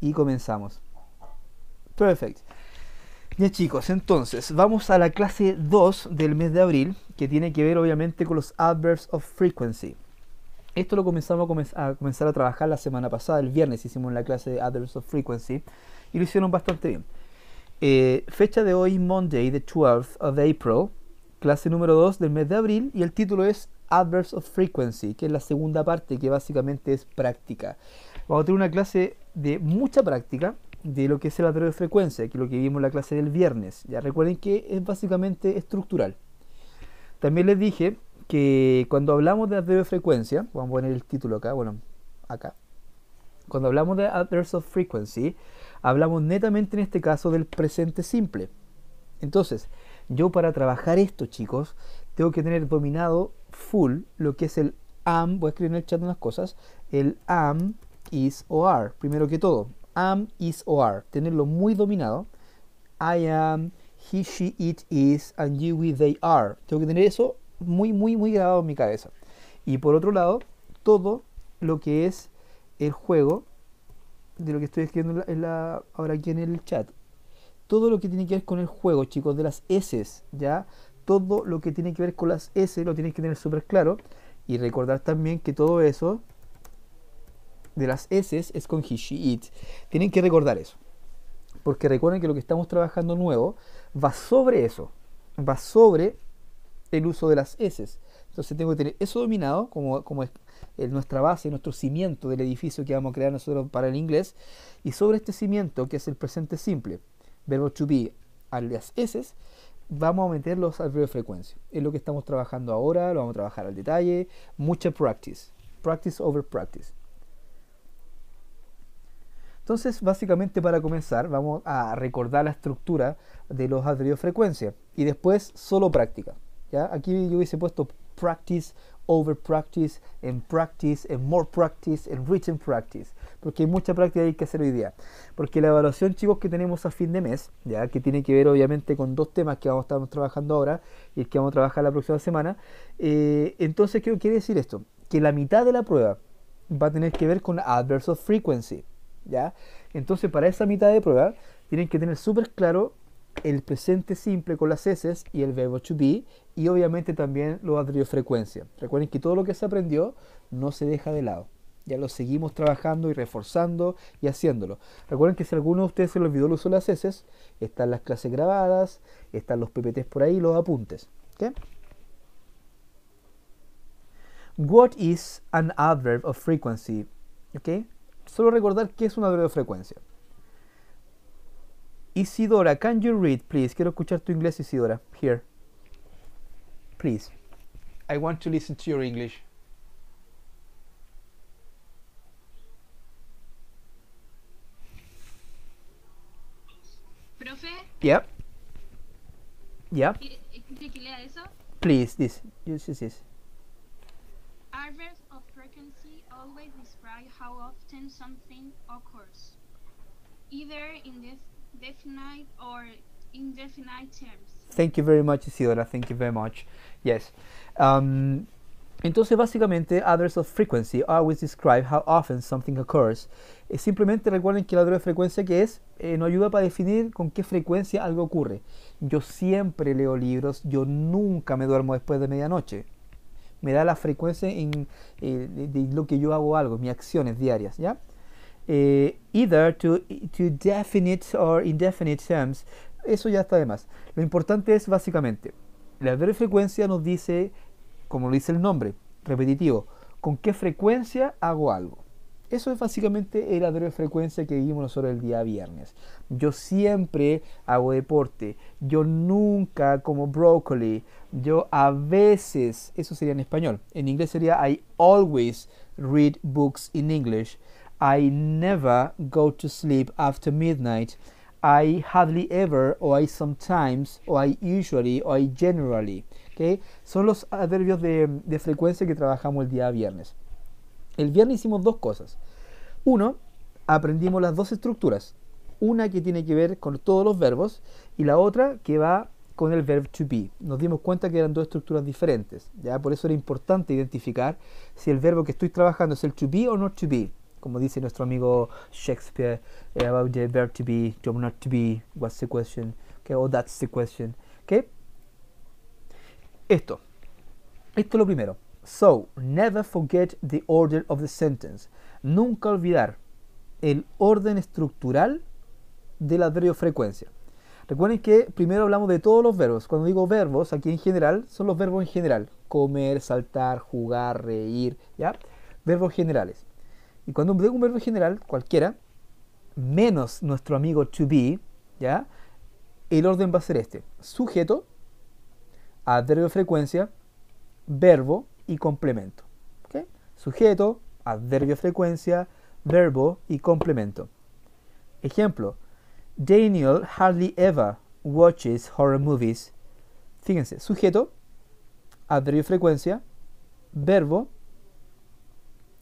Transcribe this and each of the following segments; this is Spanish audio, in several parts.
y comenzamos. Perfect. Bien chicos, entonces vamos a la clase 2 del mes de abril, que tiene que ver obviamente con los adverbs of frequency. Esto lo comenzamos a, comenzar a trabajar la semana pasada, el viernes hicimos la clase de adverbs of frequency y lo hicieron bastante bien. Eh, fecha de hoy, Monday, the 12th of April, clase número 2 del mes de abril y el título es Adverbs of Frequency, que es la segunda parte que básicamente es práctica. Vamos a tener una clase de mucha práctica de lo que es el adverbio de frecuencia, que es lo que vimos en la clase del viernes. Ya recuerden que es básicamente estructural. También les dije que cuando hablamos de adverbio de frecuencia, vamos a poner el título acá, bueno, acá. Cuando hablamos de adverse of frequency, hablamos netamente en este caso del presente simple. Entonces, yo para trabajar esto, chicos, tengo que tener dominado full lo que es el am, voy a escribir en el chat unas cosas, el am is, o are. Primero que todo, am, is, o are. Tenerlo muy dominado. I am, he, she, it, is, and you, we, they are. Tengo que tener eso muy, muy, muy grabado en mi cabeza. Y por otro lado, todo lo que es el juego de lo que estoy escribiendo ahora aquí en el chat. Todo lo que tiene que ver con el juego, chicos, de las S, ¿ya? Todo lo que tiene que ver con las S lo tienes que tener súper claro. Y recordar también que todo eso de las S es con he, she, it. Tienen que recordar eso. Porque recuerden que lo que estamos trabajando nuevo va sobre eso. Va sobre el uso de las S. Entonces tengo que tener eso dominado como, como es eh, nuestra base, nuestro cimiento del edificio que vamos a crear nosotros para el inglés. Y sobre este cimiento, que es el presente simple, verbo to be, de las S, vamos a meterlos al verbo de frecuencia. Es lo que estamos trabajando ahora, lo vamos a trabajar al detalle. Mucha practice. Practice over practice. Entonces, básicamente para comenzar, vamos a recordar la estructura de los adversos frecuencia y después solo práctica. ¿ya? Aquí yo hubiese puesto practice, over practice, en practice, en more practice, en written practice, porque hay mucha práctica que hay que hacer hoy día. Porque la evaluación, chicos, que tenemos a fin de mes, ya que tiene que ver obviamente con dos temas que vamos a estar trabajando ahora y que vamos a trabajar la próxima semana, eh, entonces, ¿qué quiere decir esto? Que la mitad de la prueba va a tener que ver con adversos of frequency. ¿ya? Entonces, para esa mitad de prueba, tienen que tener súper claro el presente simple con las S y el verbo to be y obviamente también los adverbios frecuencia. Recuerden que todo lo que se aprendió no se deja de lado. Ya lo seguimos trabajando y reforzando y haciéndolo. Recuerden que si alguno de ustedes se le olvidó el uso de las heces están las clases grabadas, están los PPTs por ahí, los apuntes. What is an adverb of frequency? Okay? Solo recordar que es una frecuencia Isidora, can you read, please? Quiero escuchar tu inglés, Isidora. Here. Please. I want to listen to your English. Profe. Yep. Yep. ¿Quieres eh, que lea eso? Please, this. Use this. how often something occurs, either in this definite or indefinite terms. Thank you very much, Isidora. Thank you very much. Yes. Um, entonces, básicamente, others of frequency always describe how often something occurs. simplemente recuerden que el adverbio de frecuencia que es eh, nos ayuda para definir con qué frecuencia algo ocurre. Yo siempre leo libros, yo nunca me duermo después de medianoche me da la frecuencia en, eh, de, lo que yo hago algo, mis acciones diarias, ¿ya? Eh, either to, to definite or indefinite terms, eso ya está de más. Lo importante es básicamente, la frecuencia nos dice, como lo dice el nombre, repetitivo, con qué frecuencia hago algo. Eso es básicamente el adverbio de frecuencia que vivimos nosotros el día viernes. Yo siempre hago deporte. Yo nunca como brócoli. Yo a veces, eso sería en español. En inglés sería I always read books in English. I never go to sleep after midnight. I hardly ever, o I sometimes, o I usually, o I generally. ¿okay? Son los adverbios de frecuencia que trabajamos el día viernes. El viernes hicimos dos cosas. Uno, aprendimos las dos estructuras. Una que tiene que ver con todos los verbos y la otra que va con el verbo to be. Nos dimos cuenta que eran dos estructuras diferentes. ¿ya? Por eso era importante identificar si el verbo que estoy trabajando es el to be o not to be. Como dice nuestro amigo Shakespeare eh, about the verb to be, to not to be, what's the question, okay, oh that's the question. Esto. Esto es lo primero. So, never forget the order of the sentence. Nunca olvidar el orden estructural del adverbio frecuencia. Recuerden que primero hablamos de todos los verbos. Cuando digo verbos, aquí en general, son los verbos en general. Comer, saltar, jugar, reír, ¿ya? Verbos generales. Y cuando digo un verbo general, cualquiera, menos nuestro amigo to be, ¿ya? El orden va a ser este. Sujeto, adverbio frecuencia, verbo, y complemento. ¿okay? Sujeto, adverbio frecuencia, verbo y complemento. Ejemplo, Daniel hardly ever watches horror movies. Fíjense, sujeto, adverbio frecuencia, verbo,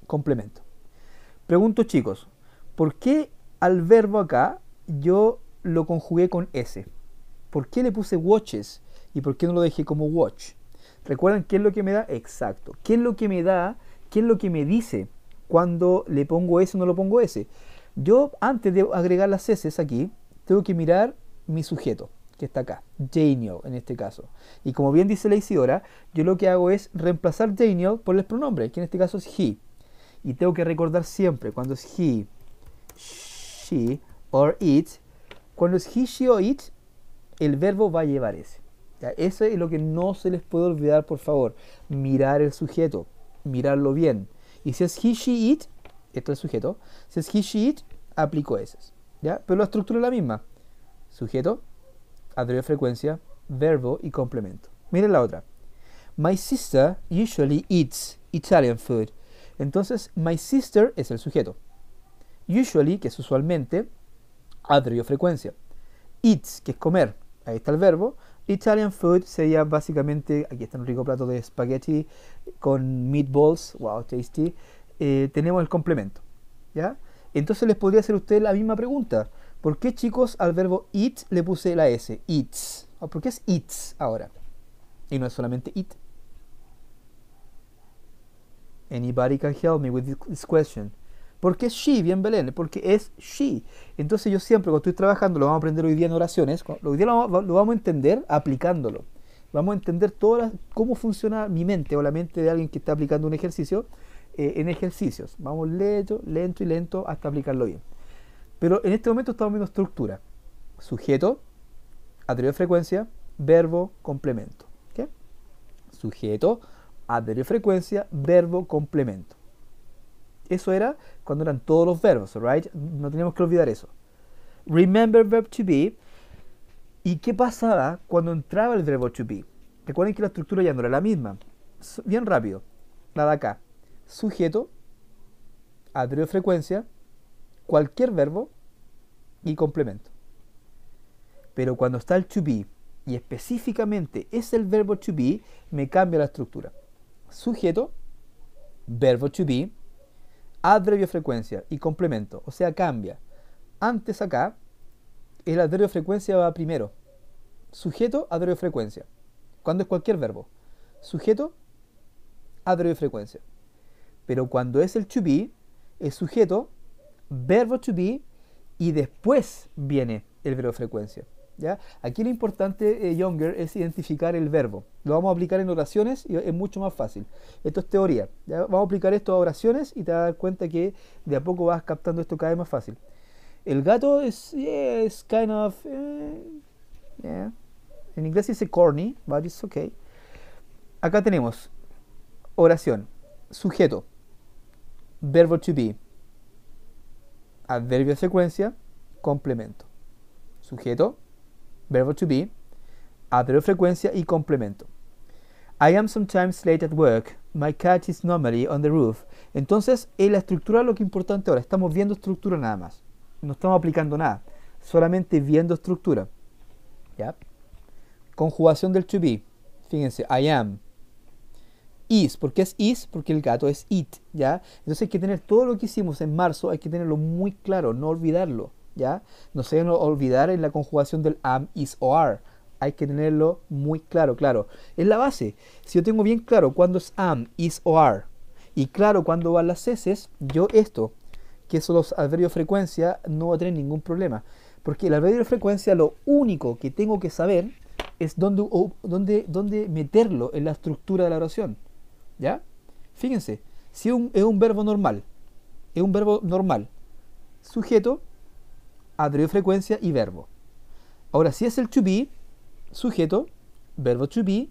complemento. Pregunto chicos, ¿por qué al verbo acá yo lo conjugué con S? ¿Por qué le puse watches y por qué no lo dejé como watch? Recuerdan qué es lo que me da, exacto. ¿Qué es lo que me da? ¿Qué es lo que me dice cuando le pongo S o no lo pongo S? Yo antes de agregar las S aquí, tengo que mirar mi sujeto, que está acá, Daniel en este caso. Y como bien dice la Isidora, yo lo que hago es reemplazar Daniel por el pronombre, que en este caso es he. Y tengo que recordar siempre cuando es he, she or it, cuando es he, she o it, el verbo va a llevar ese. Eso es lo que no se les puede olvidar, por favor. Mirar el sujeto, mirarlo bien. Y si es he, she, it, esto es sujeto. Si es he, she, eat aplico esas. ¿ya? Pero la estructura es la misma. Sujeto, adverbio de frecuencia, verbo y complemento. Miren la otra. My sister usually eats Italian food. Entonces, my sister es el sujeto. Usually, que es usualmente, adverbio de frecuencia. Eats, que es comer. Ahí está el verbo. Italian food sería básicamente, aquí está un rico plato de spaghetti con meatballs, wow, tasty. Eh, tenemos el complemento, ¿ya? Entonces les podría hacer a ustedes la misma pregunta. ¿Por qué chicos al verbo eat le puse la S? Eats. Ah, ¿Por qué es eats ahora? Y no es solamente eat. Anybody can help me with this question. ¿Por qué she bien Belén? Porque es she. Entonces yo siempre cuando estoy trabajando, lo vamos a aprender hoy día en oraciones, hoy día lo, lo vamos a entender aplicándolo. Vamos a entender todas cómo funciona mi mente o la mente de alguien que está aplicando un ejercicio eh, en ejercicios. Vamos lento, lento y lento hasta aplicarlo bien. Pero en este momento estamos viendo estructura. Sujeto, anterior de frecuencia, verbo, complemento. ¿Qué? Sujeto, anterior de frecuencia, verbo, complemento. Eso era cuando eran todos los verbos, right? No tenemos que olvidar eso. Remember verb to be. ¿Y qué pasaba cuando entraba el verbo to be? Recuerden que la estructura ya no era la misma. Bien rápido. nada acá. Sujeto, adreo frecuencia, cualquier verbo y complemento. Pero cuando está el to be y específicamente es el verbo to be, me cambia la estructura. Sujeto, verbo to be, adverbio frecuencia y complemento, o sea, cambia. Antes acá, el adverbio frecuencia va primero. Sujeto, adverbio frecuencia. Cuando es cualquier verbo. Sujeto, adverbio frecuencia. Pero cuando es el to be, es sujeto, verbo to be, y después viene el verbo frecuencia. Aquí lo importante, eh, Younger, es identificar el verbo. Lo vamos a aplicar en oraciones y es mucho más fácil. Esto es teoría. Vamos a aplicar esto a oraciones y te vas a dar cuenta que de a poco vas captando esto cada vez más fácil. El gato es kind of... Eh, en inglés dice corny, but it's okay. Acá tenemos oración, sujeto, verbo to be, adverbio de secuencia, complemento. Sujeto, verbo to be, adverb frecuencia y complemento. I am sometimes late at work. My cat is normally on the roof. Entonces, en la estructura lo que es importante ahora. Estamos viendo estructura nada más. No estamos aplicando nada. Solamente viendo estructura. ¿Ya? Conjugación del to be. Fíjense, I am. Is. ¿Por qué es is? Porque el gato es it. ¿Ya? Entonces hay que tener todo lo que hicimos en marzo, hay que tenerlo muy claro, no olvidarlo. ¿ya? No se deben olvidar en la conjugación del am, is o are. Hay que tenerlo muy claro, claro. Es la base. Si yo tengo bien claro cuándo es am, is o are, y claro cuándo van las heces, yo esto, que son los adverbios de frecuencia, no voy a tener ningún problema. Porque el adverbio de frecuencia lo único que tengo que saber es dónde, meterlo en la estructura de la oración. ¿Ya? Fíjense, si es un verbo normal, es un verbo normal, sujeto, adverbio frecuencia y verbo. Ahora, si es el to be, sujeto, verbo to be,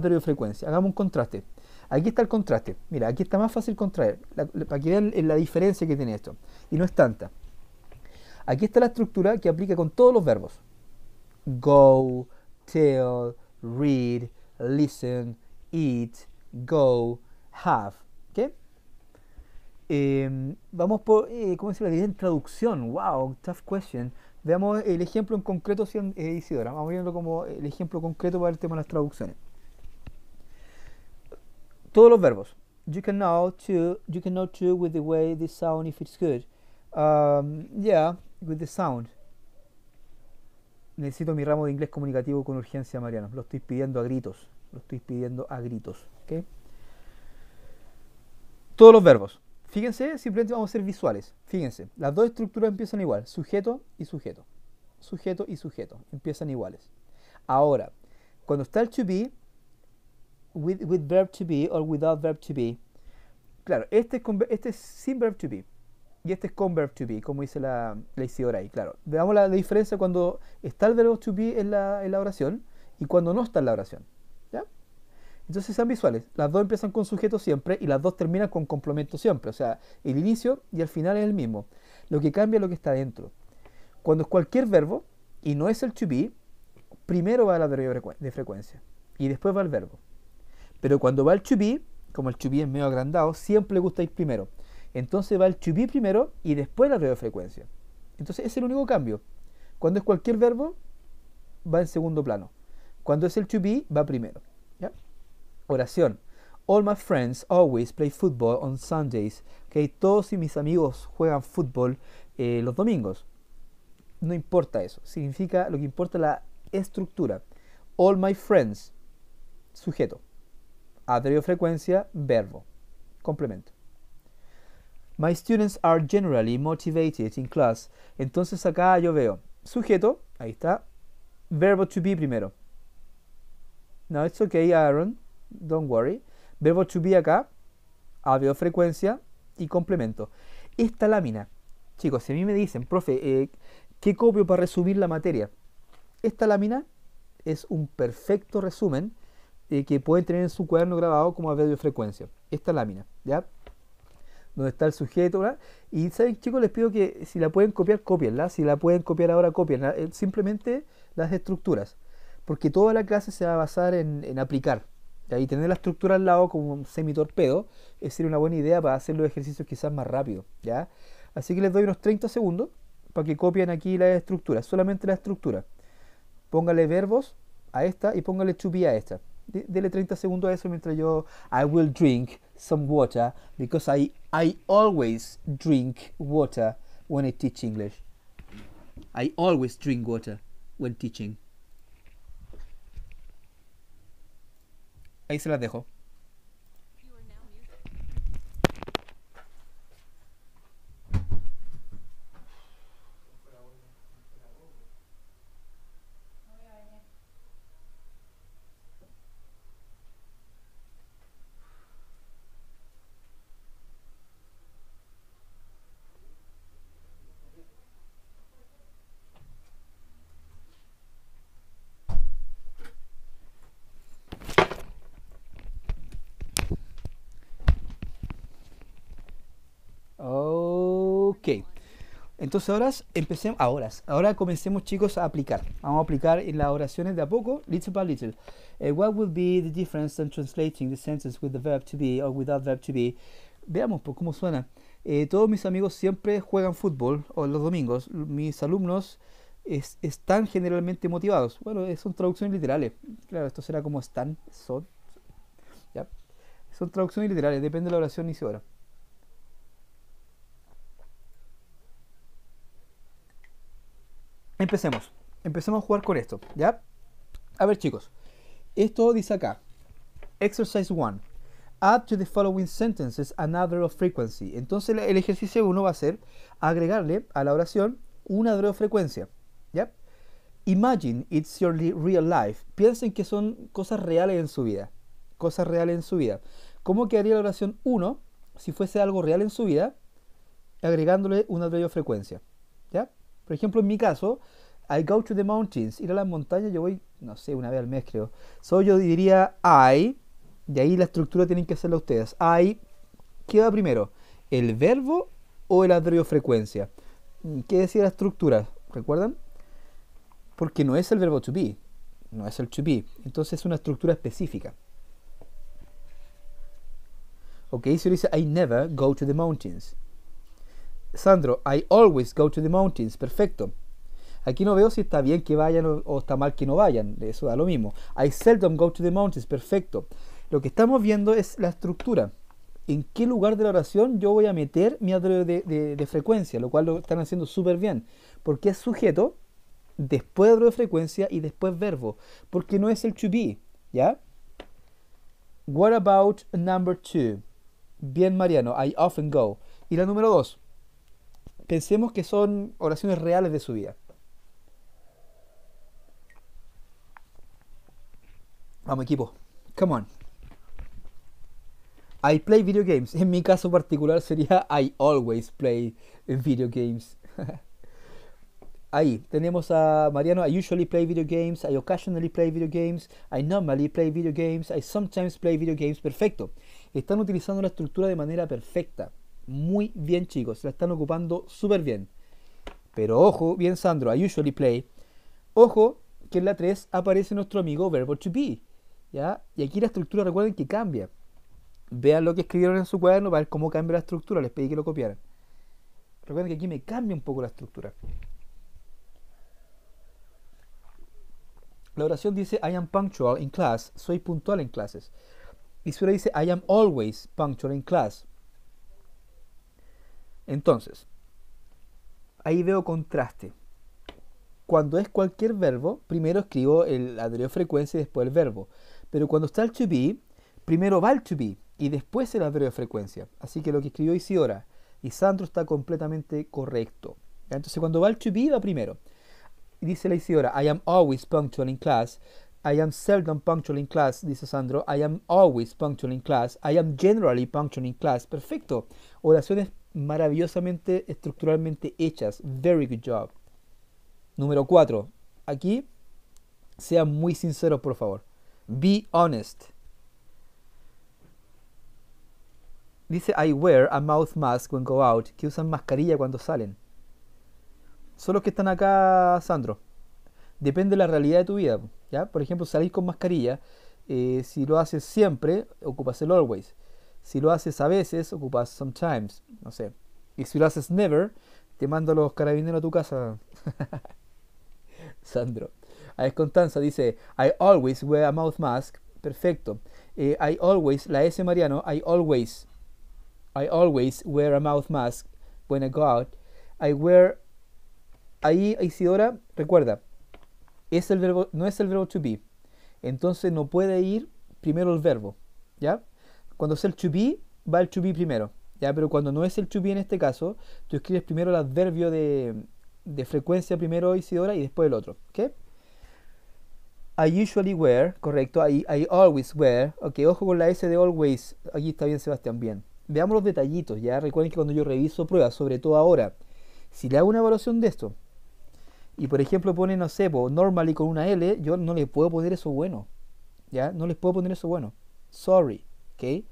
de frecuencia. Hagamos un contraste. Aquí está el contraste. Mira, aquí está más fácil contraer, para que vean eh, la diferencia que tiene esto. Y no es tanta. Aquí está la estructura que aplica con todos los verbos. Go, tell, read, listen, eat, go, have. Em, vamos por, eh, ¿cómo se en traducción? ¡Wow! Tough question. Veamos el ejemplo en concreto, eh, Isidora. Vamos viendo como el ejemplo concreto para el tema de las traducciones. Todos los verbos. You can know too, you can know too with the way the sound if it's good. Um, yeah, with the sound. Necesito mi ramo de inglés comunicativo con urgencia, Mariano. Lo estoy pidiendo a gritos. Lo estoy pidiendo a gritos. Todos los verbos. Fíjense, simplemente vamos a ser visuales. Fíjense, las dos estructuras empiezan igual, sujeto y sujeto. Sujeto y sujeto, empiezan iguales. Ahora, cuando está el to be, with, verb to be or without verb to be, claro, este, este es, sin verb to be y este es con verb to be, como dice la, la Isidora ahí, claro. Veamos la, diferencia cuando está el verbo to be en la, en la oración y cuando no está en la oración. Entonces sean visuales. Las dos empiezan con sujeto siempre y las dos terminan con complemento siempre. O sea, el inicio y el final es el mismo. Lo que cambia es lo que está dentro. Cuando es cualquier verbo y no es el to be, primero va el adverbio de frecuencia y después va el verbo. Pero cuando va el to be, como el to be es medio agrandado, siempre le gusta ir primero. Entonces va el to be primero y después la adverbio de frecuencia. Entonces es el único cambio. Cuando es cualquier verbo, va en segundo plano. Cuando es el to be, va primero. Oración. All my friends always play football on Sundays. Que todos y mis amigos juegan fútbol eh, los domingos. No importa eso. Significa lo que importa la estructura. All my friends. Sujeto. Adverbio frecuencia, verbo. Complemento. My students are generally motivated in class. Entonces acá yo veo sujeto, ahí está, verbo to be primero. Now it's okay, Aaron don't worry. Verbo to be acá, A frecuencia y complemento. Esta lámina, chicos, si a mí me dicen, profe, eh, ¿qué copio para resumir la materia? Esta lámina es un perfecto resumen eh, que pueden tener en su cuaderno grabado como a frecuencia. Esta lámina, ¿ya? Donde está el sujeto, ¿verdad? Y saben, chicos, les pido que si la pueden copiar, copienla. Si la pueden copiar ahora, copienla. Eh, simplemente las estructuras. Porque toda la clase se va a basar en aplicar, y tener la estructura al lado como un semitorpedo eh, sería una buena idea para hacer los ejercicios quizás más rápido. ¿ya? Así que les doy unos 30 segundos para que copien aquí la estructura, solamente la estructura. Póngale verbos a esta y póngale to be a esta. dele 30 segundos a eso mientras yo I will drink some water because I, I always drink water when I teach English. I always drink water when teaching. Ahí se las dejo. Ok. Entonces ahora empecemos, ahora, ahora comencemos chicos a aplicar. Vamos a aplicar en las oraciones de a poco, little by little. Eh, what would be the difference in translating the sentence with the verb to be or without verb to be? Veamos pues, cómo suena. Eh, todos mis amigos siempre juegan fútbol o los domingos. Mis alumnos están generalmente motivados. Bueno, eh, son traducciones literales. Claro, esto será como están, son. ¿ya? Son traducciones literales, depende de la oración y si hora. Empecemos. Empecemos a jugar con esto, ¿ya? A ver, chicos. Esto dice acá. Exercise 1. Add to the following sentences another of frequency. Entonces el ejercicio 1 va a ser agregarle a la oración una de frecuencia, ¿ya? Imagine it's your real life. Piensen que son cosas reales en su vida. Cosas reales en su vida. ¿Cómo quedaría la oración 1 si fuese algo real en su vida? Agregándole una frecuencia, ¿ya? Por ejemplo, en mi caso, I go to the mountains. Ir a las montañas, yo voy, no sé, una vez al mes creo. So yo diría I, y ahí la estructura tienen que hacerla ustedes. I, ¿qué va primero? ¿El verbo o el adverbio frecuencia? Mm, ¿Qué decía la estructura? ¿Recuerdan? Porque no es el verbo to be, no es el to be. Entonces es una estructura específica. Ok, si dice I never go to the mountains. Sandro, I always go to the mountains. Perfecto. Aquí no veo si está bien que vayan o, está mal que no vayan. Eso da lo mismo. I seldom go to the mountains. Perfecto. Lo que estamos viendo es la estructura. En qué lugar de la oración yo voy a meter mi adverbio de, frecuencia, lo cual lo están haciendo súper bien. Porque es sujeto, después adro de frecuencia y después verbo. Porque no es el to be. ¿Ya? What about number two? Bien, Mariano. I often go. Y la número dos pensemos que son oraciones reales de su vida. Vamos equipo, come on. I play video games. En mi caso particular sería I always play video games. Ahí tenemos a Mariano. I usually play video games. I occasionally play video games. I normally play video games. I sometimes play video games. Perfecto. Están utilizando la estructura de manera perfecta muy bien, chicos. La están ocupando súper bien. Pero ojo, bien Sandro, I usually play. Ojo que en la 3 aparece nuestro amigo verbo to be. ¿ya? Y aquí la estructura recuerden que cambia. Vean lo que escribieron en su cuaderno para ver cómo cambia la estructura. Les pedí que lo copiaran. Recuerden que aquí me cambia un poco la estructura. La oración dice I am punctual in class. Soy puntual en clases. Y Sura dice I am always punctual in class. Entonces, ahí veo contraste. Cuando es cualquier verbo, primero escribo el, adverbio frecuencia y después el verbo. Pero cuando está el to be, primero va el to be y después el de frecuencia. Así que lo que escribió Isidora y Sandro está completamente correcto. Entonces cuando va el to be va primero. dice la Isidora, I am always punctual in class. I am seldom punctual in class, dice Sandro. I am always punctual in class. I am generally punctual in class. Perfecto. Oraciones maravillosamente estructuralmente hechas. Very good job. Número 4. Aquí, sean muy sinceros, por favor. Be honest. Dice I wear a mouth mask when go out, que usan mascarilla cuando salen. Son los que están acá, Sandro. Depende de la realidad de tu vida. ¿ya? Por ejemplo, salir con mascarilla, eh, si lo haces siempre, ocupas el always. Si lo haces a veces, ocupas sometimes. No sé. Y si lo haces never, te mando los carabineros a tu casa. Sandro. A Constanza dice, I always wear a mouth mask. Perfecto. Eh, I always, la S Mariano, I always, I always wear a mouth mask when I go out. I wear, ahí Isidora, recuerda, es el verbo, no es el verbo to be. Entonces no puede ir primero el verbo, ¿ya? Cuando es el to be, va el to be primero. ¿ya? Pero cuando no es el to be en este caso, tú escribes primero el adverbio de, frecuencia primero Isidora y después el otro. ¿ok? I usually wear, correcto. I, I always wear. Ok, ojo con la S de always. Aquí está bien, Sebastián, bien. Veamos los detallitos, ya. Recuerden que cuando yo reviso pruebas, sobre todo ahora, si le hago una evaluación de esto, y por ejemplo pone, no sé, normally con una L, yo no le puedo poner eso bueno. ¿Ya? No les puedo poner eso bueno. Sorry. ¿Ok?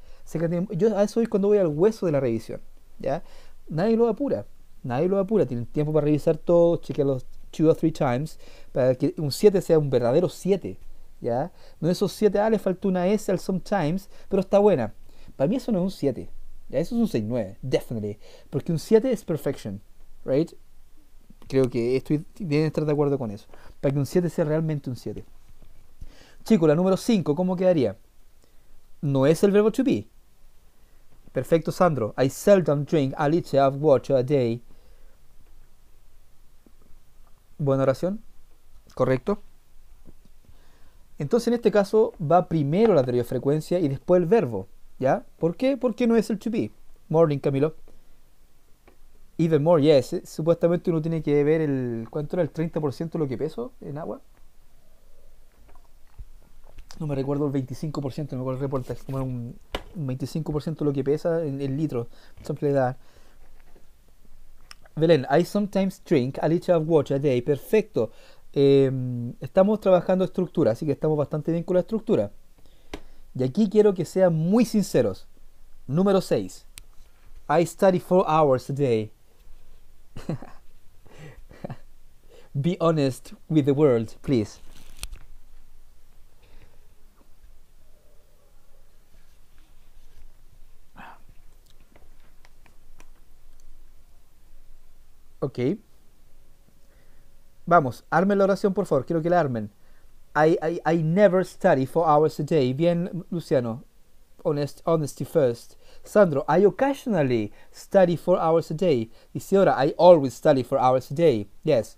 yo a eso es cuando voy al hueso de la revisión. ¿ya? Nadie lo apura. Nadie lo apura. Tienen tiempo para revisar todo, chequear los two o three times, para que un 7 sea un verdadero 7. ¿ya? No esos 7, ah, le faltó una S al sometimes, pero está buena. Para mí eso no es un 7. Eso es un 6-9, definitely. Porque un 7 es perfection, right? Creo que estoy, deben estar de acuerdo con eso. Para que un 7 sea realmente un 7. Chicos, la número 5, ¿cómo quedaría? No es el verbo to be, Perfecto, Sandro. I seldom drink a liter of water a day. Buena oración. Correcto. Entonces en este caso va primero la anterior frecuencia y después el verbo. ¿Ya? ¿Por qué? Porque no es el to be. Morning, Camilo. Even more, yes. Supuestamente uno tiene que ver el. ¿Cuánto era el 30% de lo que peso en agua? No me recuerdo el 25%, me acuerdo el reportaje. Como un, 25% lo que pesa en el litro. dar Belén, I sometimes drink a liter of water a day. Perfecto. Em, estamos trabajando estructura, así que estamos bastante bien con la estructura. Y aquí quiero que sean muy sinceros. Número 6. I study 4 hours a day. Be honest with the world, please. Ok. Vamos, armen la oración, por favor. Quiero que la armen. I, I, never study four hours a day. Bien, Luciano. Honest, honesty first. Sandro, I occasionally study four hours a day. Isidora, I always study four hours a day. Yes.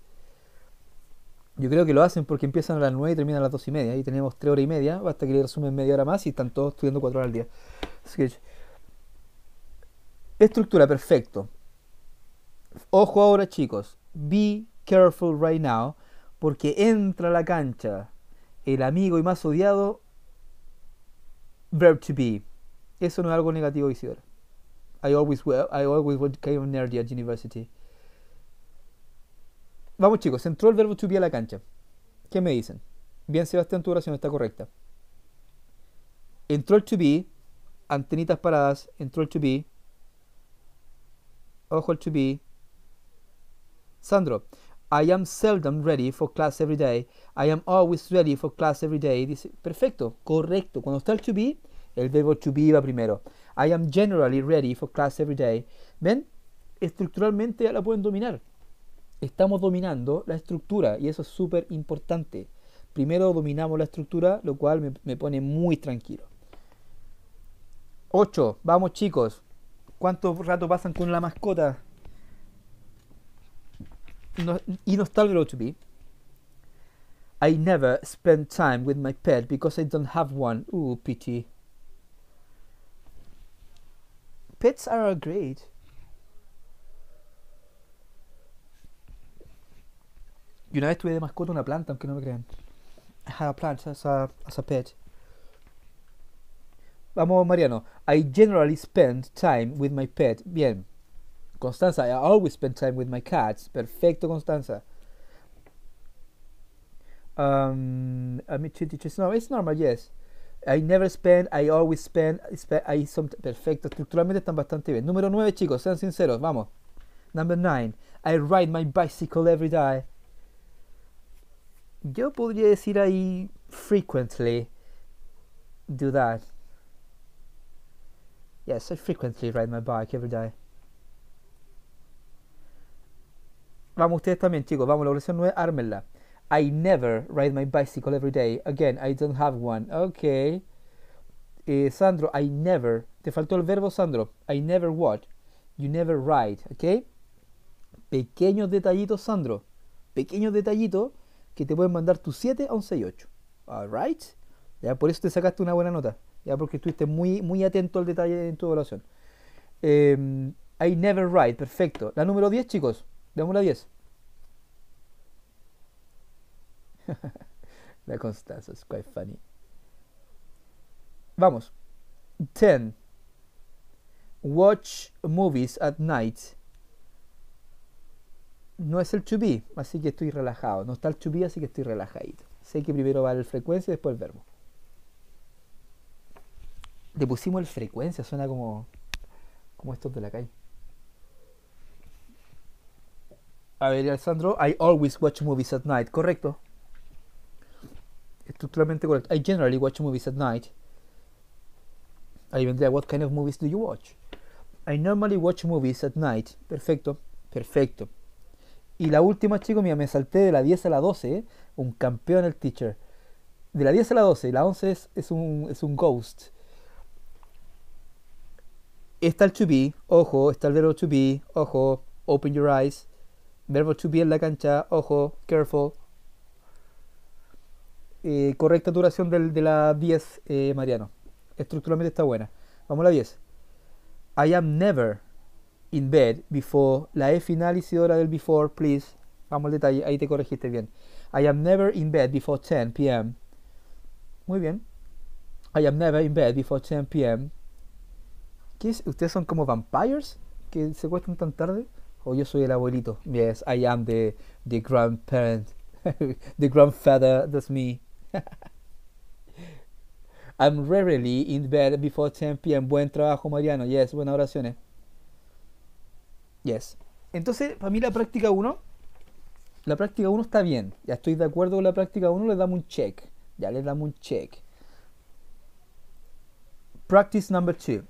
Yo creo que lo hacen porque empiezan a las nueve y terminan a las dos y media. Ahí tenemos tres horas y media. Basta que le resumen media hora más y están todos estudiando cuatro horas al día. estructura, perfecto. Ojo ahora chicos, be careful right now, porque entra a la cancha el amigo y más odiado, verb to be. Eso no es algo negativo, hicieron. I always, I always came kind nerdy at university. Vamos chicos, entró el verbo to be a la cancha. ¿Qué me dicen? Bien, Sebastián, tu oración está correcta. Entró el to be, antenitas paradas, entró el to be, ojo el to be, Sandro, I am seldom ready for class every day. I am always ready for class every day. perfecto, correcto. Cuando está el to be, el verbo to be va primero. I am generally ready for class every day. ¿Ven? Estructuralmente ya la pueden dominar. Estamos dominando la estructura y eso es súper importante. Primero dominamos la estructura, lo cual me, pone muy tranquilo. 8. Vamos chicos. ¿Cuánto rato pasan con la mascota? no, nostalgia to be. I never spend time with my pet because I don't have one. Ooh, pity. Pets are great. Yo una vez tuve de mascota una planta, aunque no me crean. I had a plant as a, as a pet. Vamos, Mariano. I generally spend time with my pet. Bien. Constanza, I always spend time with my cats. Perfecto, Constanza. Um, I mean, two teachers. No, it's normal, yes. I never spend, I always spend, spend I some, perfecto, estructuralmente están bastante bien. Número 9, chicos, sean sinceros, vamos. Number 9, I ride my bicycle every day. Yo podría decir ahí frequently do that. Yes, I frequently ride my bike every day. Vamos ustedes también, chicos. Vamos, la oración 9, ármenla. I never ride my bicycle every day. Again, I don't have one. Ok. Eh, Sandro, I never. Te faltó el verbo, Sandro. I never what? You never ride. Ok. Pequeños detallitos, Sandro. Pequeños detallitos que te pueden mandar tus 7 11, y 8. Alright. Ya, por eso te sacaste una buena nota. Ya, porque estuviste muy, muy atento al detalle en tu oración. Em, I never ride. Perfecto. La número 10, chicos. Damos la 10. la Constanza es quite funny. Vamos. 10. Watch movies at night. No es el to be, así que estoy relajado. No está el to be, así que estoy relajadito. Sé que primero va el frecuencia y después el verbo. Le pusimos el frecuencia, suena como, como estos de la calle. a ver, Alessandro, I always watch movies at night, correcto. Estructuralmente correcto. I generally watch movies at night. Ahí vendría, what kind of movies do you watch? I normally watch movies at night. Perfecto, perfecto. Y la última, chicos, mira, me salté de la 10 a la 12, ¿eh? un campeón el teacher. De la 10 a la 12, la 11 es, es, un, es un ghost. Está el to be, ojo, está el verbo to be, ojo, open your eyes. Verbo to be en la cancha, ojo, careful. Eh, correcta duración del, de la 10, eh, Mariano. Estructuralmente está buena. Vamos a la 10. I am never in bed before. La E final del before, please. Vamos al detalle, ahí te corregiste bien. I am never in bed before 10 p.m. Muy bien. I am never in bed before 10 p.m. ¿Ustedes son como vampires? ¿Que se tan tarde? o yo soy el abuelito. Yes, I am the, the grandparent. the grandfather, that's me. I'm rarely in bed before 10 p.m. Buen trabajo, Mariano. Yes, buenas oraciones. Eh. Yes. Entonces, para mí la práctica 1, la práctica 1 está bien. Ya estoy de acuerdo con la práctica 1, le damos un check. Ya le damos un check. Practice number 2.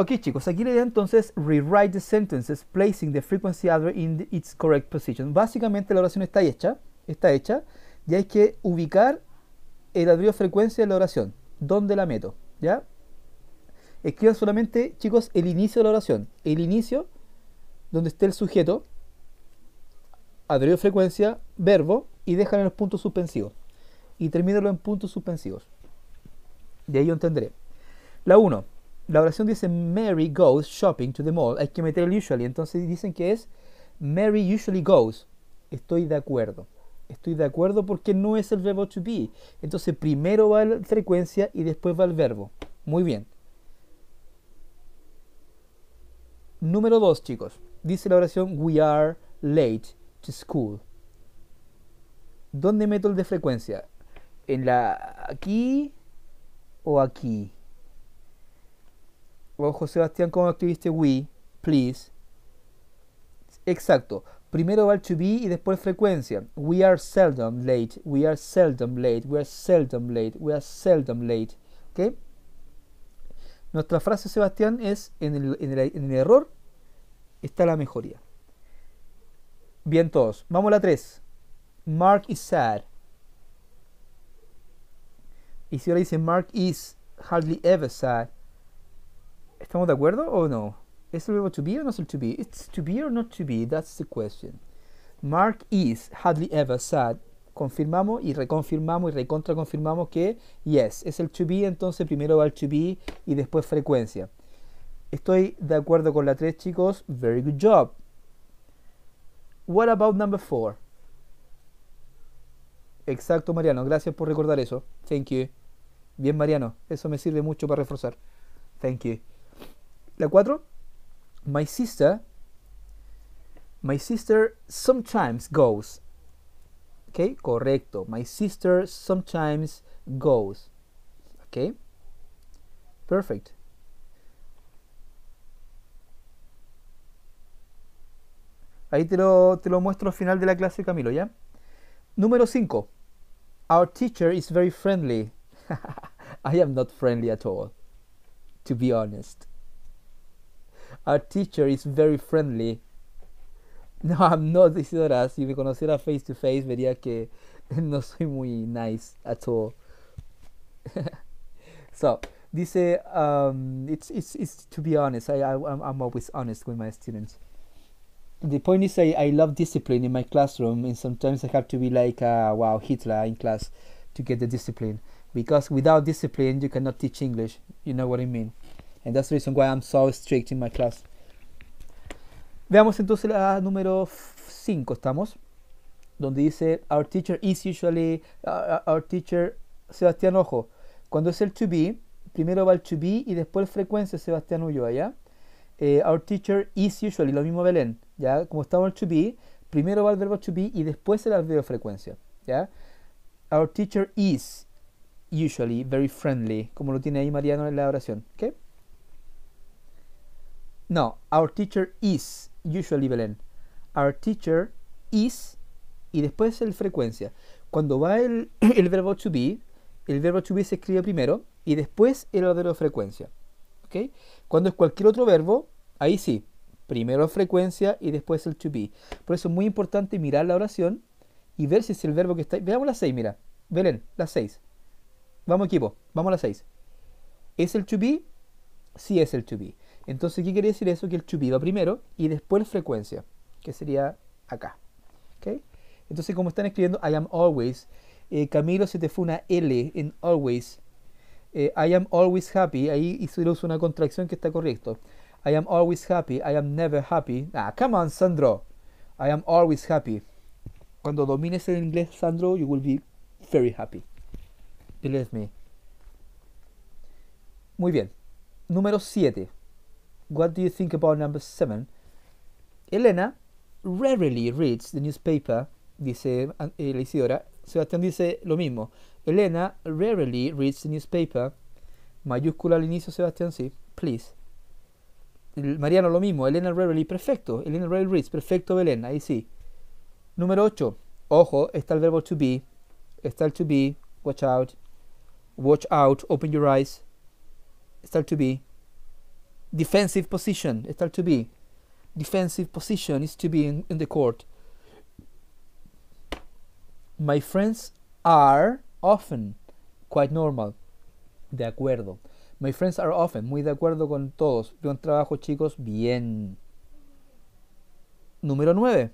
Ok chicos, aquí la idea entonces rewrite the sentences placing the frequency adverb in its correct position. Básicamente la oración está hecha, está hecha, y hay que ubicar el adverbio frecuencia de la oración, dónde la meto, ¿ya? Escriban solamente, chicos, el inicio de la oración, el inicio donde esté el sujeto, adverbio frecuencia, verbo y dejan en los puntos suspensivos y termínenlo en puntos suspensivos. De ahí yo entenderé. La 1 la oración dice Mary goes shopping to the mall. Hay que meter el usually. Entonces dicen que es Mary usually goes. Estoy de acuerdo. Estoy de acuerdo porque no es el verbo to be. Entonces primero va la frecuencia y después va el verbo. Muy bien. Número dos, chicos. Dice la oración We are late to school. ¿Dónde meto el de frecuencia? ¿En la aquí o aquí? Ojo, Sebastián, ¿cómo activiste we? Please. Exacto. Primero va el to be y después frecuencia. We are seldom late. We are seldom late. We are seldom late. We are seldom late. ¿Ok? Nuestra frase, Sebastián, es en el, en el error está la mejoría. Bien todos. Vamos a la 3. Mark is sad. Y si ahora dice Mark is hardly ever sad. ¿Estamos de acuerdo o no? ¿Es el verbo to be o no es el to be? It's to be or not to be, that's the question. Mark is hardly ever sad. Confirmamos y reconfirmamos y recontraconfirmamos que yes, es el to be, entonces primero va el to be y después frecuencia. Estoy de acuerdo con la tres, chicos. Very good job. What about number 4? Exacto, Mariano. Gracias por recordar eso. Thank you. Bien, Mariano. Eso me sirve mucho para reforzar. Thank you. La cuatro, My sister. My sister sometimes goes. ¿Ok? Correcto. My sister sometimes goes. ¿Ok? Perfect. Ahí te lo, te lo muestro al final de la clase, Camilo, ¿ya? Número cinco, Our teacher is very friendly. I am not friendly at all, to be honest. Our teacher is very friendly. No, I'm not. This is us. Si me conociera face to face, vería que no soy muy nice at all. so, dice, um, it's, it's, it's to be honest, I, I, I'm always honest with my students. The point is, I, I love discipline in my classroom, and sometimes I have to be like, uh, wow, Hitler in class to get the discipline. Because without discipline, you cannot teach English. You know what I mean? And that's the reason why I'm so strict in my class. Veamos entonces la número 5, estamos, donde dice, our teacher is usually, our teacher, Sebastián Ojo. Cuando es el to be, primero va el to be y después frecuencia, Sebastián Ulloa, ¿ya? Eh, our teacher is usually, lo mismo Belén, ¿ya? Como estamos el to be, primero va el verbo to be y después el adverbio frecuencia, ¿ya? Our teacher is usually very friendly, como lo tiene ahí Mariano en la oración, ¿ok? No, our teacher is, usually Belén. Our teacher is, y después el frecuencia. Cuando va el, el verbo to be, el verbo to be se escribe primero y después el verbo frecuencia. ¿okay? Cuando es cualquier otro verbo, ahí sí, primero frecuencia y después el to be. Por eso es muy importante mirar la oración y ver si es el verbo que está. Veamos la seis, mira. Belén, las seis Vamos equipo, vamos a las seis ¿Es el to be? Sí es el to be. Entonces, ¿qué quiere decir eso? Que el chupi va primero y después frecuencia, que sería acá. Entonces, como están escribiendo I am always, eh, Camilo se te fue una L en always. Eh, I am always happy, ahí hizo una contracción que está correcto. I am always happy, I am never happy. Ah, come on, Sandro. I am always happy. Cuando domines el inglés, Sandro, you will be very happy. Believe me. Muy bien. Número 7. What do you think about number seven? Elena rarely reads the newspaper, dice eh, Isidora. Sebastián dice lo mismo. Elena rarely reads the newspaper. Mayúscula al inicio, Sebastián, sí. Please. Mariano lo mismo. Elena rarely, perfecto. Elena rarely reads, perfecto, Belén, ahí sí. Número 8. Ojo, está el verbo to be. Está el to be. Watch out. Watch out. Open your eyes. Está el to be defensive position estar to be defensive position is to be in, in the court my friends are often quite normal de acuerdo my friends are often muy de acuerdo con todos buen trabajo chicos bien número 9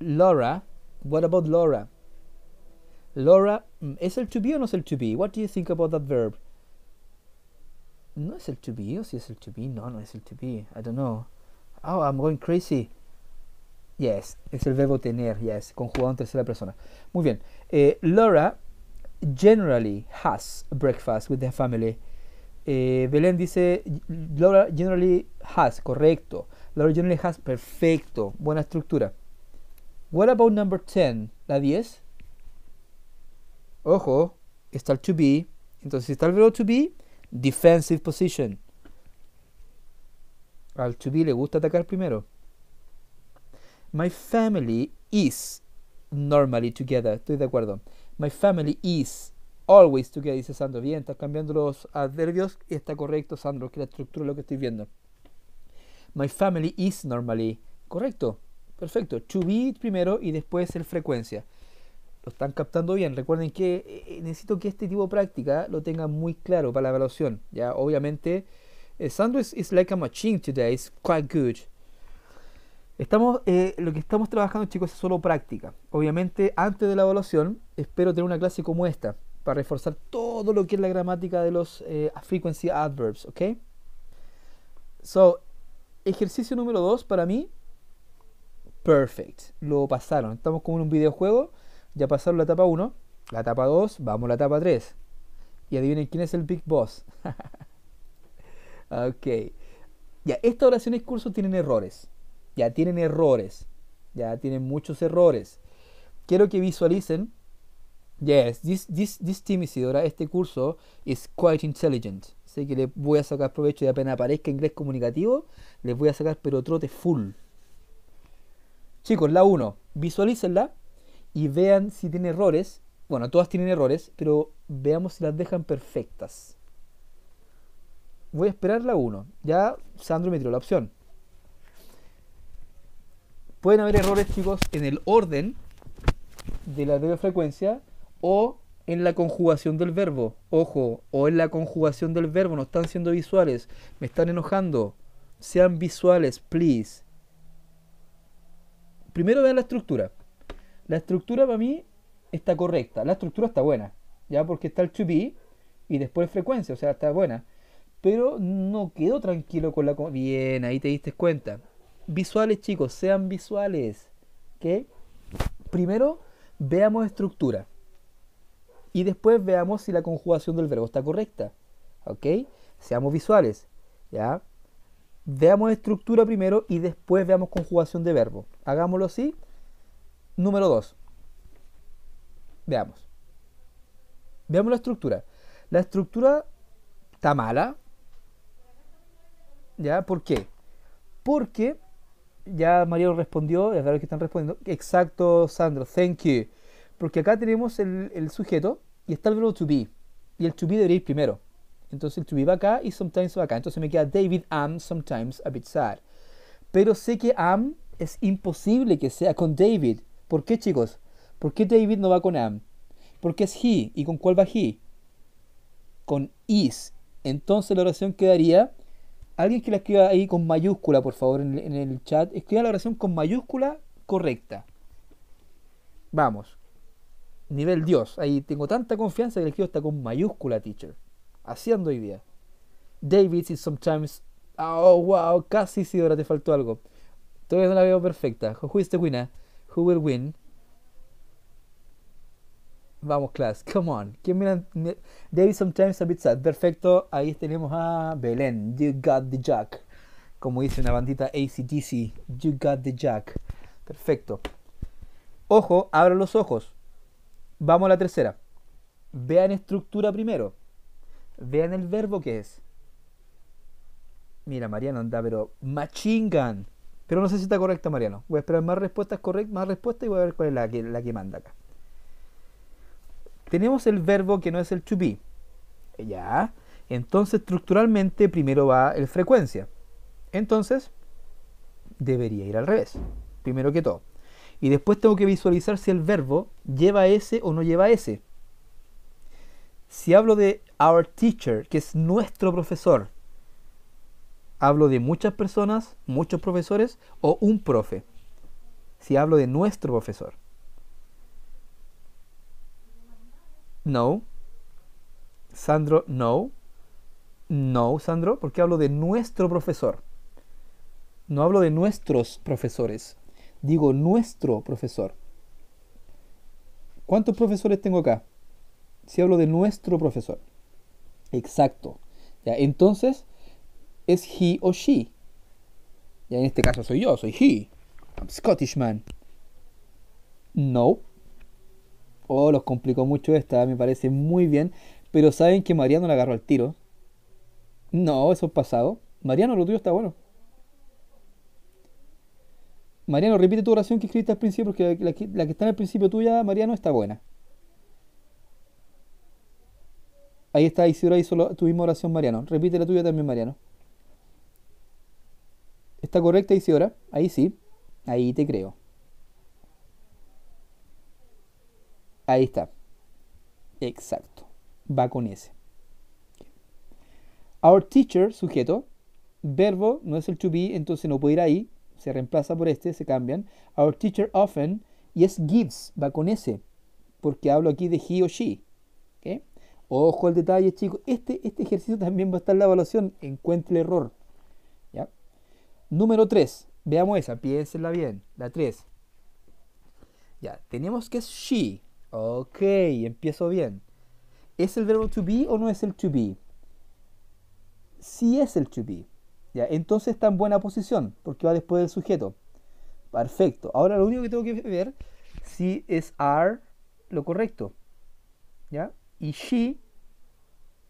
Laura what about Laura Laura, is mm, el to be or not el to be? What do you think about that verb? no es el to be, o si es el to be, no, no es el to be, I don't know. Oh, I'm going crazy. Yes, es el verbo tener, yes, conjugado en tercera persona. Muy bien. Eh, Laura generally has breakfast with the family. Eh, Belén dice, Laura generally has, correcto. Laura generally has, perfecto. Buena estructura. What about number 10? La 10. Ojo, está el to be. Entonces, está el verbo to be, Defensive position. Al be le gusta atacar primero. My family is normally together. Estoy de acuerdo. My family is always together, dice Sandro. Bien, estás cambiando los adverbios y está correcto, Sandro, que la estructura es lo que estoy viendo. My family is normally. Correcto. Perfecto. To be primero y después el frecuencia lo están captando bien. Recuerden que eh, eh, necesito que este tipo de práctica lo tengan muy claro para la evaluación. Ya, obviamente, eh, Sandwich is like a machine today, it's quite good. Estamos, lo que estamos trabajando, chicos, es solo práctica. Obviamente, antes de la evaluación, espero tener una clase como esta para reforzar todo lo que es la gramática de los frequency adverbs, ¿ok? So, ejercicio número 2 para mí, perfect. Lo pasaron. Estamos como en un videojuego ya pasaron la etapa 1, la etapa 2, vamos a la etapa 3. Y adivinen quién es el Big Boss. ok. Ya, estas oraciones cursos tienen errores. Ya tienen errores. Ya tienen muchos errores. Quiero que visualicen. Yes, this, this, this team este curso, is quite intelligent. Sé que les voy a sacar provecho y apenas aparezca inglés comunicativo, les voy a sacar pero trote full. Chicos, la 1, visualícenla y vean si tiene errores. Bueno, todas tienen errores, pero veamos si las dejan perfectas. Voy a esperar la 1. Ya Sandro me tiró la opción. Pueden haber errores, chicos, en el orden de la doble frecuencia o en la conjugación del verbo. Ojo, o en la conjugación del verbo. No están siendo visuales. Me están enojando. Sean visuales, please. Primero vean la estructura. La estructura para mí está correcta, la estructura está buena, ya porque está el to be y después frecuencia, o sea, está buena. Pero no quedo tranquilo con la... Bien, ahí te diste cuenta. Visuales, chicos, sean visuales. ¿Qué? Primero, veamos estructura. Y después veamos si la conjugación del verbo está correcta. ¿Ok? Seamos visuales. ¿Ya? Veamos estructura primero y después veamos conjugación de verbo. Hagámoslo así número 2. Veamos. Veamos la estructura. La estructura está mala. ¿Ya? ¿Por qué? Porque ya Mario respondió, es verdad que están respondiendo. Exacto, Sandro, thank you. Porque acá tenemos el, el sujeto y está el verbo to be. Y el to be debería ir primero. Entonces el to be va acá y sometimes va acá. Entonces me queda David am sometimes a bit sad. Pero sé que am es imposible que sea con David. ¿Por qué, chicos? ¿Por qué David no va con am? ¿Por qué es he? ¿Y con cuál va he? Con is. Entonces la oración quedaría. Alguien que la escriba ahí con mayúscula, por favor, en, el chat. Escriba la oración con mayúscula correcta. Vamos. Nivel Dios. Ahí tengo tanta confianza que el escribo está con mayúscula, teacher. Haciendo hoy día. David is sometimes. Oh, wow, casi si ahora te faltó algo. Todavía no la veo perfecta. the winner? will win? Vamos, class. Come on. David sometimes a bit sad. Perfecto. Ahí tenemos a Belén. You got the jack. Como dice una bandita ACDC. You got the jack. Perfecto. Ojo, abra los ojos. Vamos a la tercera. Vean estructura primero. Vean el verbo que es. Mira, Mariano anda, pero machingan. Pero no sé si está correcta, Mariano. Voy a esperar más respuestas correctas, más respuestas y voy a ver cuál es la que, la que manda acá. Tenemos el verbo que no es el to be. Ya. Entonces, estructuralmente, primero va el frecuencia. Entonces, debería ir al revés. Primero que todo. Y después tengo que visualizar si el verbo lleva S o no lleva S. Si hablo de our teacher, que es nuestro profesor, hablo de muchas personas, muchos profesores o un profe. Si hablo de nuestro profesor. No. Sandro, no. No, Sandro, porque hablo de nuestro profesor. No hablo de nuestros profesores. Digo nuestro profesor. ¿Cuántos profesores tengo acá? Si hablo de nuestro profesor. Exacto. entonces, es he o she. Y en este caso soy yo, soy he. I'm Scottish man. No. Oh, los complicó mucho esta, me parece muy bien. Pero saben que Mariano la agarró al tiro. No, eso es pasado. Mariano, lo tuyo está bueno. Mariano, repite tu oración que escribiste al principio, porque la que, está en el principio tuya, Mariano, está buena. Ahí está Isidora hizo tu misma oración, Mariano. Repite la tuya también, Mariano. Está correcta, ahora. Ahí sí. Ahí te creo. Ahí está. Exacto. Va con ese. Our teacher, sujeto. Verbo no es el to be, entonces no puede ir ahí. Se reemplaza por este, se cambian. Our teacher often. Y es gives, va con ese. Porque hablo aquí de he o she. Ojo al detalle, chicos. Este, este ejercicio también va a estar en la evaluación. Encuentre el error. Número 3. Veamos esa, piénsenla bien. La 3. Ya, tenemos que es she. Ok, empiezo bien. ¿Es el verbo to be o no es el to be? Sí es el to be. Ya, entonces está en buena posición porque va después del sujeto. Perfecto. Ahora lo único que tengo que ver si es are lo correcto. ¿Ya? Y she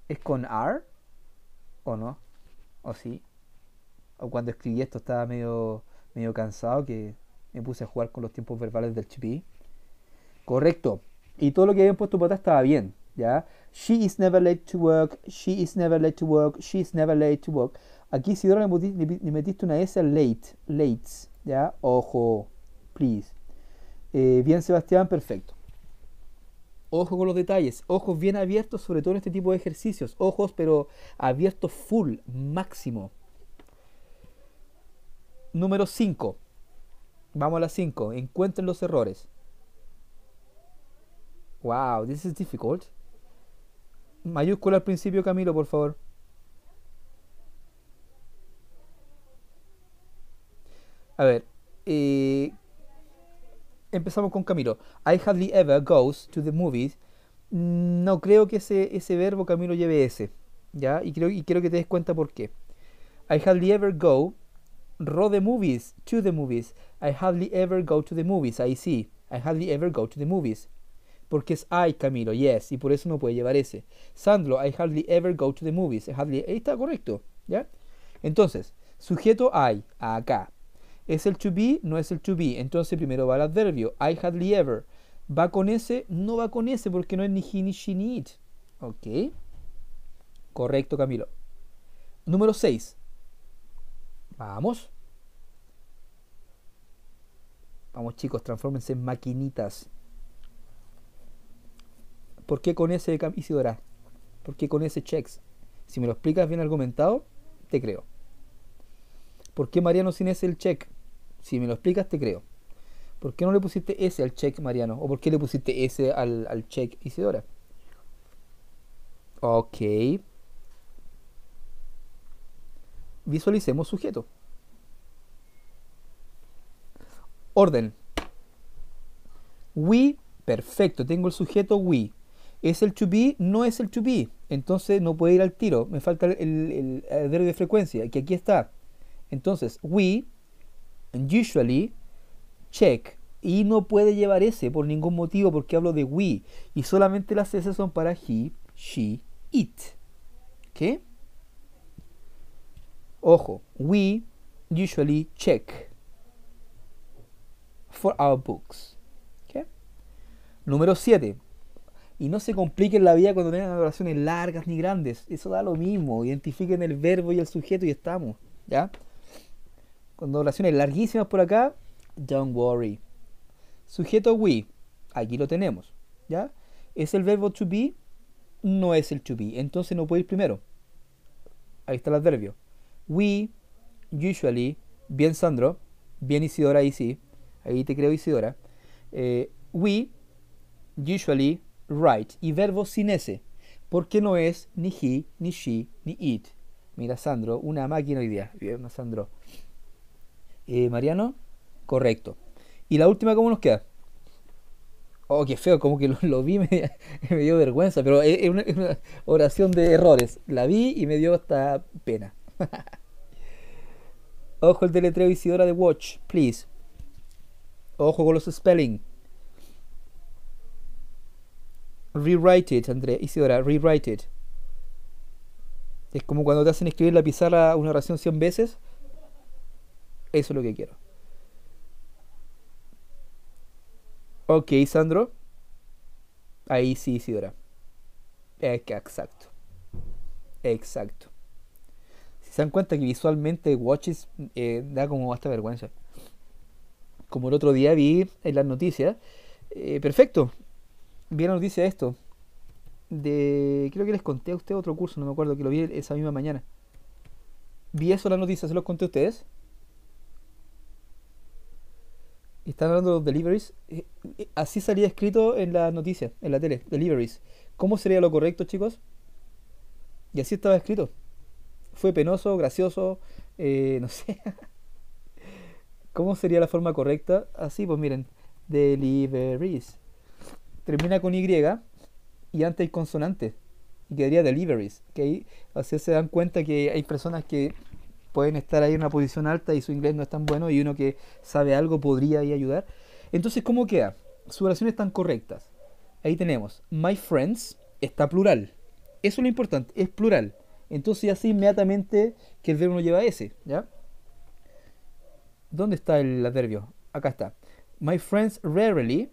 es con are o no. O sí cuando escribí esto estaba medio, medio cansado que me puse a jugar con los tiempos verbales del chipí. Correcto. Y todo lo que habían puesto para atrás estaba bien, ¿ya? She is never late to work, she is never late to work, she is never late to work. Aquí si ni le metiste una S late, late, ¿ya? Ojo, please. Eh, bien, Sebastián, perfecto. Ojo con los detalles, ojos bien abiertos, sobre todo en este tipo de ejercicios. Ojos, pero abiertos full, máximo número 5. Vamos a la 5. Encuentren los errores. Wow, this is difficult. Mayúscula al principio, Camilo, por favor. A ver, eh, empezamos con Camilo. I hardly ever goes to the movies. No creo que ese, ese verbo Camilo lleve ese. ¿Ya? Y creo, y creo que te des cuenta por qué. I hardly ever go Ro the movies, to the movies. I hardly ever go to the movies. I see I hardly ever go to the movies. Porque es I, Camilo, yes. Y por eso no puede llevar ese. Sandro, I hardly ever go to the movies. hardly... Ahí está correcto. ¿Ya? Entonces, sujeto I, acá. ¿Es el to be? No es el to be. Entonces primero va el adverbio. I hardly ever. ¿Va con ese? No va con ese porque no es ni he ni she ni Ok. Correcto, Camilo. Número 6. Vamos. Vamos chicos, transfórmense en maquinitas. ¿Por qué con ese Isidora? ¿Por qué con ese checks? Si me lo explicas bien argumentado, te creo. ¿Por qué Mariano sin ese el check? Si me lo explicas, te creo. ¿Por qué no le pusiste ese al check, Mariano? ¿O por qué le pusiste ese al, al check, Isidora? Ok visualicemos sujeto. Orden. We, perfecto, tengo el sujeto we. ¿Es el to be? No es el to be. Entonces no puede ir al tiro. Me falta el, adverbio de frecuencia, que aquí está. Entonces, we, usually, check. Y no puede llevar ese por ningún motivo porque hablo de we. Y solamente las S son para he, she, it. ¿Qué? Ojo, we usually check for our books. Número 7. Y no se compliquen la vida cuando tengan oraciones largas ni grandes. Eso da lo mismo. Identifiquen el verbo y el sujeto y estamos. ¿Ya? Cuando oraciones larguísimas por acá, don't worry. Sujeto we. Aquí lo tenemos. ¿Ya? Es el verbo to be, no es el to be. Entonces no puede ir primero. Ahí está el adverbio. We usually, bien Sandro, bien Isidora ahí sí, ahí te creo Isidora. Eh, we usually write y verbo sin ese. porque no es ni he, ni she, ni it. Mira, Sandro, una máquina hoy día. Bien, Sandro. Eh, Mariano, correcto. Y la última, ¿cómo nos queda? Oh, qué feo, como que lo, vi, me, me, dio vergüenza, pero es una oración de errores. La vi y me dio hasta pena. Ojo el deletreo Isidora de Watch, please. Ojo con los spelling. Rewrite it, André. Isidora, rewrite it. Es como cuando te hacen escribir la pizarra una oración 100 veces. Eso es lo que quiero. Ok, Sandro. Ahí sí, Isidora. Exacto. Exacto se dan cuenta que visualmente Watches eh, da como hasta vergüenza. Como el otro día vi en las noticias, eh, perfecto, vi la noticia esto. De, creo que les conté a ustedes otro curso, no me acuerdo, que lo vi esa misma mañana. Vi eso en las noticias, se los conté a ustedes. están hablando de deliveries. Eh, así salía escrito en la noticia, en la tele, deliveries. ¿Cómo sería lo correcto, chicos? Y así estaba escrito fue penoso, gracioso, eh, no sé. ¿Cómo sería la forma correcta? Así, ah, pues miren, deliveries. Termina con Y y antes hay consonante. Y quedaría deliveries. que ¿okay? Así se dan cuenta que hay personas que pueden estar ahí en una posición alta y su inglés no es tan bueno y uno que sabe algo podría ahí ayudar. Entonces, ¿cómo queda? Sus oraciones están correctas. Ahí tenemos, my friends está plural. Eso es lo importante, es plural. Entonces ya sé inmediatamente que el verbo no lleva ese, ¿ya? ¿Dónde está el adverbio? Acá está. My friends rarely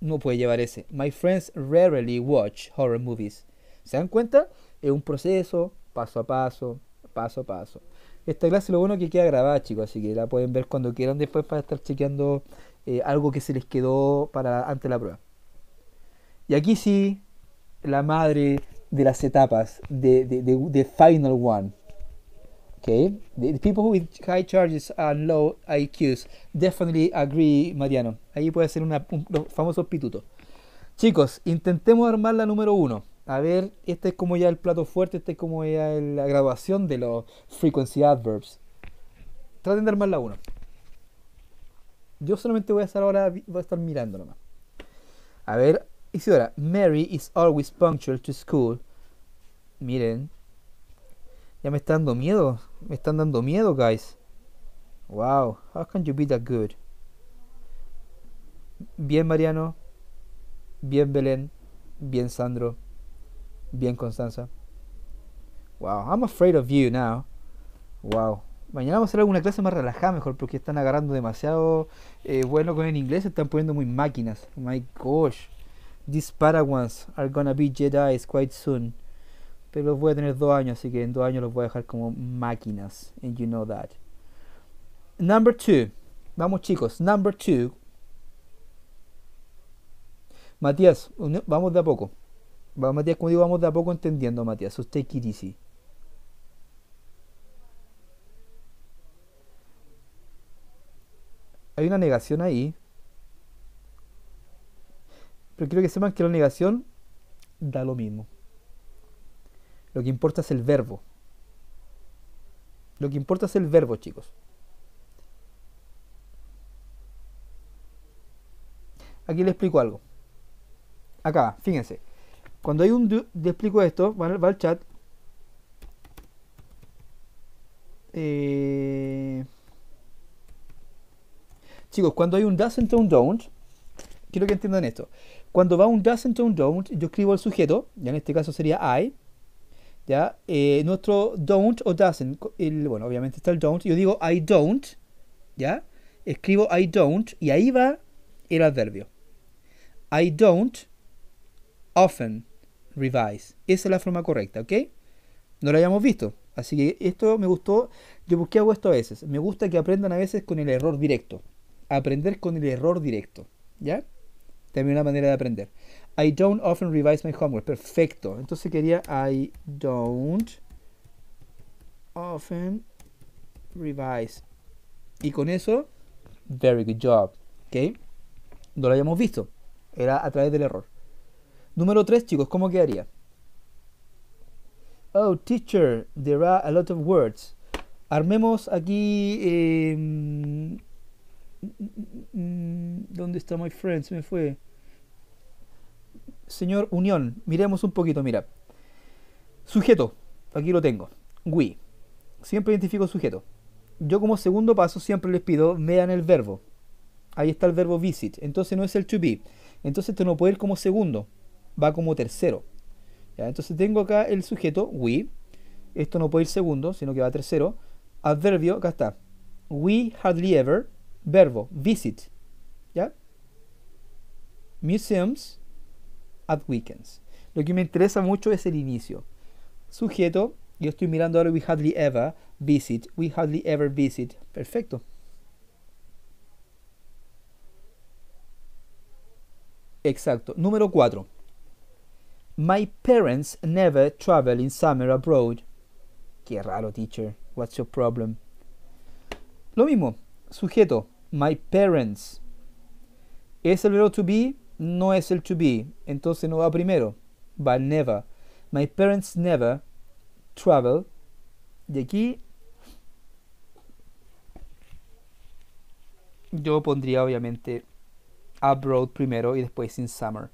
no puede llevar ese. My friends rarely watch horror movies. ¿Se dan cuenta? Es un proceso, paso a paso, paso a paso. Esta clase lo bueno que queda grabada, chicos, así que la pueden ver cuando quieran después para estar chequeando eh, algo que se les quedó para de la prueba. Y aquí sí, la madre de las etapas de, de, Final One. Okay, the people with high charges and low IQs definitely agree, Mariano. Ahí puede ser un, famoso pituto. Chicos, intentemos armar la número uno. A ver, este es como ya el plato fuerte, este es como ya la graduación de los frequency adverbs. Traten de armar la uno. Yo solamente voy a estar ahora, voy a estar mirando nomás. A ver, ahora, Mary is always punctual to school. Miren. Ya me están dando miedo. Me están dando miedo, guys. Wow, how can you be that good? Bien, Mariano. Bien, Belén. Bien, Sandro. Bien, Constanza. Wow, I'm afraid of you now. Wow. Mañana vamos a hacer alguna clase más relajada mejor porque están agarrando demasiado bueno eh, con el inglés, están poniendo muy máquinas. Oh my gosh. These Paraguans are gonna be Jedi's quite soon. Pero los voy a tener dos años, así que en dos años los voy a dejar como máquinas. And you know that. Number two. Vamos chicos, number two. Matías, vamos de a poco. Vamos, Matías, como vamos de a poco entendiendo, Matías. ¿Usted take it Hay una negación ahí. Pero quiero que sepan que la negación da lo mismo. Lo que importa es el verbo. Lo que importa es el verbo, chicos. Aquí les explico algo. Acá, fíjense. Cuando hay un... le explico esto, va al, chat. Eh, chicos, cuando hay un does entre un don't, quiero que entiendan esto. Cuando va un doesn't o un don't, yo escribo el sujeto, ya en este caso sería I, ¿ya? Eh, nuestro don't o doesn't, bueno, obviamente está el don't, yo digo I don't, ¿ya? Escribo I don't y ahí va el adverbio. I don't often revise. Esa es la forma correcta, ¿ok? No lo habíamos visto. Así que esto me gustó. Yo busqué hago esto a veces. Me gusta que aprendan a veces con el error directo. Aprender con el error directo. ¿Ya? También una manera de aprender. I don't often revise my homework. Perfecto. Entonces quería I don't often revise. Y con eso, very good job. ¿Ok? No lo habíamos visto. Era a través del error. Número 3, chicos, ¿cómo quedaría? Oh, teacher, there are a lot of words. Armemos aquí em, Mm, ¿Dónde está My friends Se me fue. Señor Unión, miremos un poquito, mira. Sujeto, aquí lo tengo. We. Siempre identifico sujeto. Yo como segundo paso siempre les pido, dan el verbo. Ahí está el verbo visit. Entonces no es el to be. Entonces esto no puede ir como segundo. Va como tercero. Entonces tengo acá el sujeto, we. Esto no puede ir segundo, sino que va tercero. Adverbio, acá está. We hardly ever verbo visit, ¿ya? Museums at weekends. Lo que me interesa mucho es el inicio. Sujeto, yo estoy mirando ahora we hardly ever visit, we hardly ever visit. Perfecto. Exacto. Número 4. My parents never travel in summer abroad. Qué raro, teacher. What's your problem? Lo mismo, sujeto my parents. Es el verbo to be, no es el to be. Entonces no va primero, va never. My parents never travel. de aquí yo pondría obviamente abroad primero y después in summer.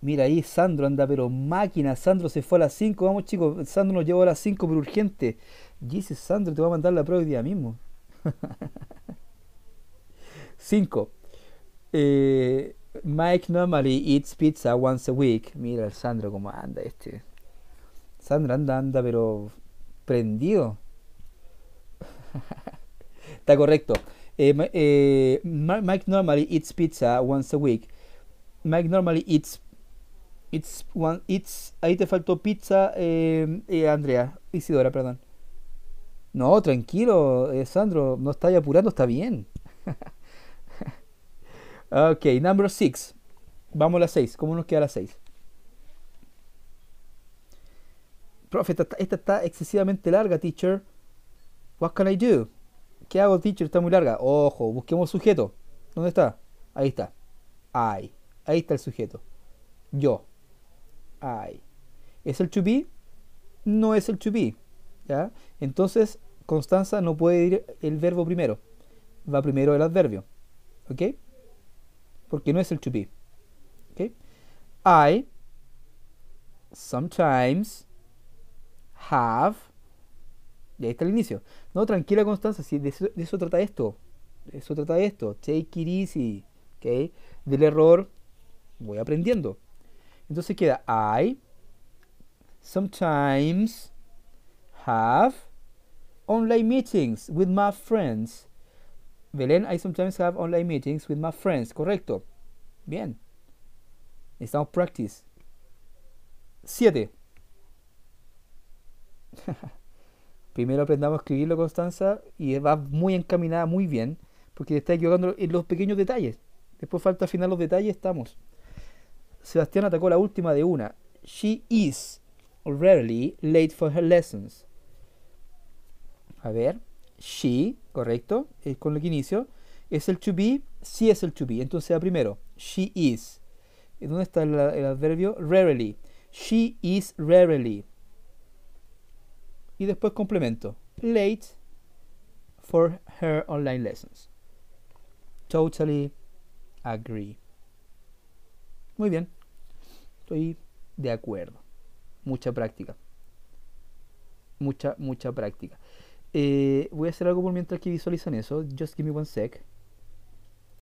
Mira ahí, Sandro anda, pero máquina. Sandro se fue a las 5. Vamos, chicos. Sandro nos llevó a las 5 por urgente. Jesus Sandro te va a mandar la prueba hoy día mismo. 5. Eh, Mike normally eats pizza once a week. Mira el Sandro cómo anda este. Sandro anda, anda, pero prendido. Está correcto. Eh, eh, Mike normally eats pizza once a week. Mike normally eats It's one, it's, ahí te faltó pizza, Andrea, Isidora, perdón. No, tranquilo, eh, Sandro, no estáis apurando, está bien. ok, number 6. Vamos a la 6. ¿Cómo nos queda la 6? Profe, esta, está excesivamente larga, teacher. What can I do? ¿Qué hago, teacher? Está muy larga. Ojo, busquemos sujeto. ¿Dónde está? Ahí está. I. Ahí está el sujeto. Yo. I. ¿Es el to be? No es el to be. Entonces, Constanza no puede ir el verbo primero. Va primero el adverbio. ¿Ok? Porque no es el to be. ¿Ok? I sometimes have. Y ahí está el inicio. No, tranquila Constanza, si de eso, de trata esto. De eso trata esto. Take it easy. ¿Ok? Del error voy aprendiendo. Entonces queda I sometimes have online meetings with my friends. Belén, I sometimes have online meetings with my friends. Correcto. Bien. Necesitamos practice. siete Primero aprendamos a escribirlo, Constanza, y va muy encaminada, muy bien, porque está equivocando en los pequeños detalles. Después falta afinar los detalles, estamos. Sebastián atacó la última de una. She is rarely late for her lessons. A ver, she, correcto, es con lo que inicio. ¿Es el to be? Sí es el to be. Entonces, primero, she is. ¿Dónde está el, el adverbio? Rarely. She is rarely. Y después complemento. Late for her online lessons. Totally agree. Muy bien. Estoy de acuerdo. Mucha práctica. Mucha, mucha práctica. Eh, voy a hacer algo por mientras que visualizan eso. Just give me one sec.